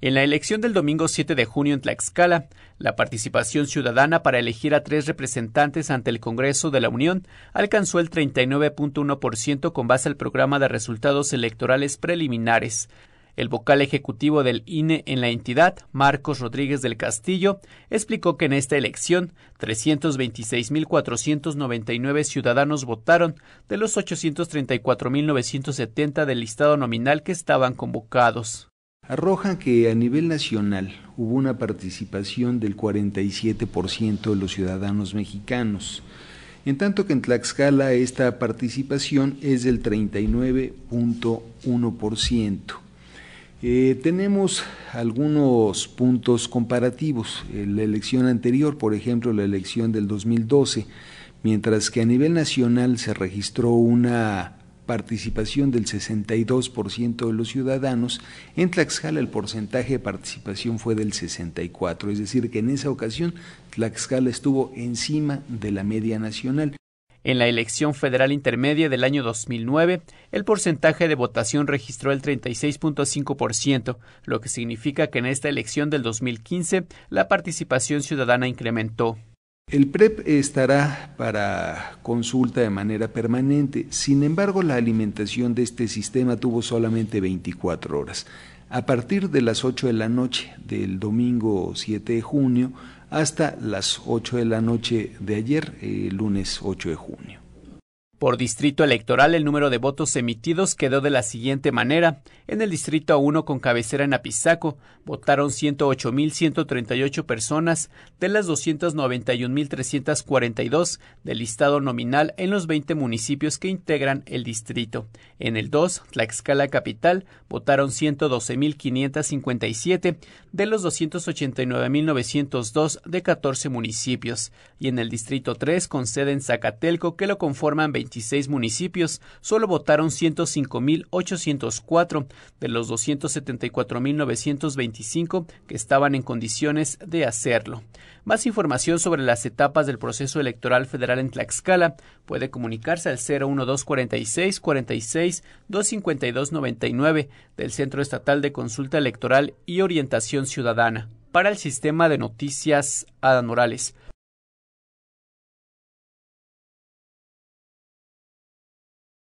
En la elección del domingo 7 de junio en Tlaxcala, la participación ciudadana para elegir a tres representantes ante el Congreso de la Unión alcanzó el 39.1% con base al programa de resultados electorales preliminares. El vocal ejecutivo del INE en la entidad, Marcos Rodríguez del Castillo, explicó que en esta elección 326.499 ciudadanos votaron de los 834.970 del listado nominal que estaban convocados arrojan que a nivel nacional hubo una participación del 47% de los ciudadanos mexicanos, en tanto que en Tlaxcala esta participación es del 39.1%. Eh, tenemos algunos puntos comparativos. la elección anterior, por ejemplo, la elección del 2012, mientras que a nivel nacional se registró una participación del 62% de los ciudadanos, en Tlaxcala el porcentaje de participación fue del 64%, es decir, que en esa ocasión Tlaxcala estuvo encima de la media nacional. En la elección federal intermedia del año 2009, el porcentaje de votación registró el 36.5%, lo que significa que en esta elección del 2015 la participación ciudadana incrementó. El PREP estará para consulta de manera permanente, sin embargo la alimentación de este sistema tuvo solamente 24 horas. A partir de las 8 de la noche del domingo 7 de junio hasta las 8 de la noche de ayer, el eh, lunes 8 de junio. Por distrito electoral, el número de votos emitidos quedó de la siguiente manera. En el distrito 1 con cabecera en Apizaco, votaron 108.138 personas de las 291.342 del listado nominal en los 20 municipios que integran el distrito. En el 2, Tlaxcala Capital, votaron 112.557 de los 289.902 de 14 municipios. Y en el distrito 3, con sede en Zacatelco, que lo conforman 20 municipios, solo votaron 105.804 de los 274.925 que estaban en condiciones de hacerlo. Más información sobre las etapas del proceso electoral federal en Tlaxcala puede comunicarse al 01246 46 252 99 del Centro Estatal de Consulta Electoral y Orientación Ciudadana. Para el sistema de noticias, Adán